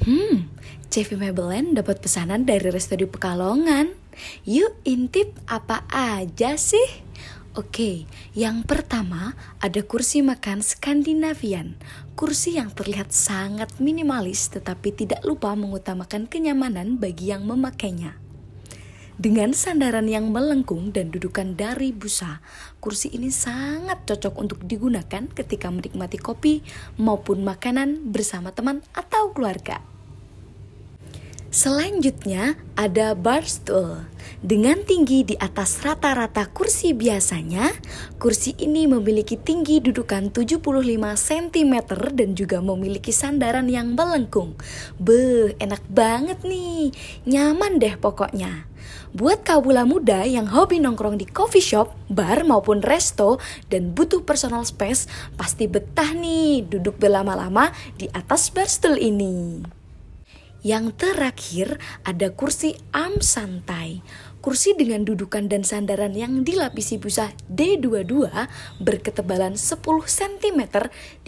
Hmm, CV Maybelline dapat pesanan dari resto di Pekalongan. Yuk intip apa aja sih? Oke, yang pertama ada kursi makan Skandinavian. Kursi yang terlihat sangat minimalis tetapi tidak lupa mengutamakan kenyamanan bagi yang memakainya. Dengan sandaran yang melengkung dan dudukan dari busa, kursi ini sangat cocok untuk digunakan ketika menikmati kopi maupun makanan bersama teman atau keluarga. Selanjutnya ada bar stool. Dengan tinggi di atas rata-rata kursi biasanya, kursi ini memiliki tinggi dudukan 75 cm dan juga memiliki sandaran yang melengkung. Beuh, enak banget nih. Nyaman deh pokoknya. Buat kabula muda yang hobi nongkrong di coffee shop, bar maupun resto dan butuh personal space, pasti betah nih duduk berlama-lama di atas bar stool ini. Yang terakhir ada kursi am santai. Kursi dengan dudukan dan sandaran yang dilapisi busa D22 berketebalan 10 cm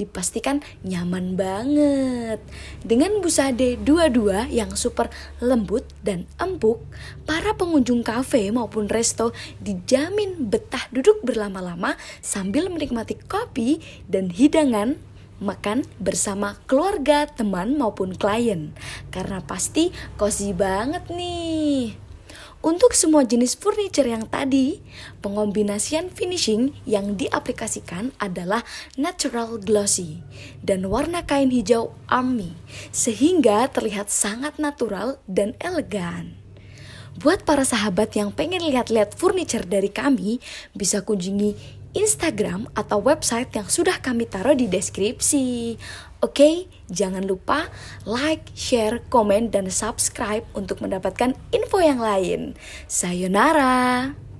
dipastikan nyaman banget. Dengan busa D22 yang super lembut dan empuk, para pengunjung kafe maupun resto dijamin betah duduk berlama-lama sambil menikmati kopi dan hidangan makan bersama keluarga, teman maupun klien. Karena pasti cozy banget nih. Untuk semua jenis furniture yang tadi, pengombinasian finishing yang diaplikasikan adalah natural glossy dan warna kain hijau army, sehingga terlihat sangat natural dan elegan. Buat para sahabat yang pengen lihat-lihat furniture dari kami, bisa kunjungi Instagram atau website yang sudah kami taruh di deskripsi. Oke, jangan lupa like, share, komen, dan subscribe untuk mendapatkan info yang lain. Sayonara!